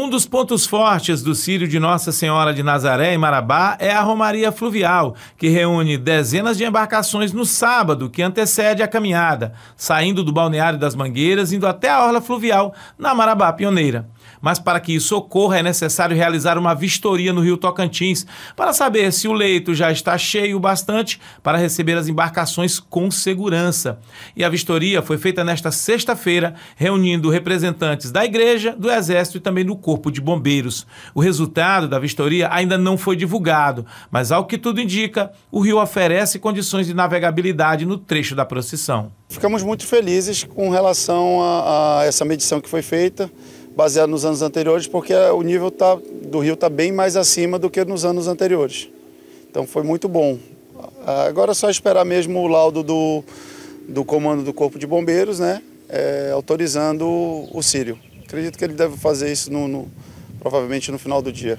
Um dos pontos fortes do Círio de Nossa Senhora de Nazaré, em Marabá, é a Romaria Fluvial, que reúne dezenas de embarcações no sábado, que antecede a caminhada, saindo do Balneário das Mangueiras, indo até a Orla Fluvial, na Marabá Pioneira mas para que isso ocorra é necessário realizar uma vistoria no Rio Tocantins para saber se o leito já está cheio bastante para receber as embarcações com segurança. E a vistoria foi feita nesta sexta-feira, reunindo representantes da Igreja, do Exército e também do Corpo de Bombeiros. O resultado da vistoria ainda não foi divulgado, mas ao que tudo indica, o rio oferece condições de navegabilidade no trecho da procissão. Ficamos muito felizes com relação a, a essa medição que foi feita baseado nos anos anteriores, porque o nível tá, do rio está bem mais acima do que nos anos anteriores. Então foi muito bom. Agora é só esperar mesmo o laudo do, do comando do Corpo de Bombeiros, né? É, autorizando o Sírio. Acredito que ele deve fazer isso no, no, provavelmente no final do dia.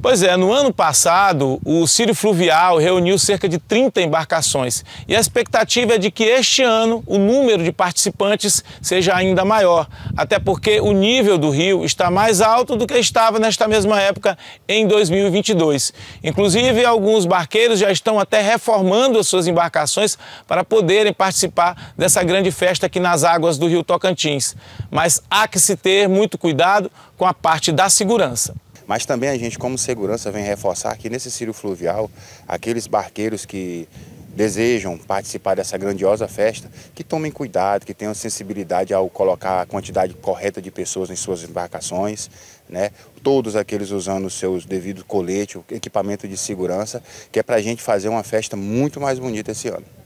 Pois é, no ano passado, o Círio Fluvial reuniu cerca de 30 embarcações e a expectativa é de que este ano o número de participantes seja ainda maior, até porque o nível do rio está mais alto do que estava nesta mesma época em 2022. Inclusive, alguns barqueiros já estão até reformando as suas embarcações para poderem participar dessa grande festa aqui nas águas do rio Tocantins. Mas há que se ter muito cuidado com a parte da segurança. Mas também a gente, como segurança, vem reforçar que nesse Círio Fluvial, aqueles barqueiros que desejam participar dessa grandiosa festa, que tomem cuidado, que tenham sensibilidade ao colocar a quantidade correta de pessoas em suas embarcações, né? todos aqueles usando os seus devidos coletes, equipamento de segurança, que é para a gente fazer uma festa muito mais bonita esse ano.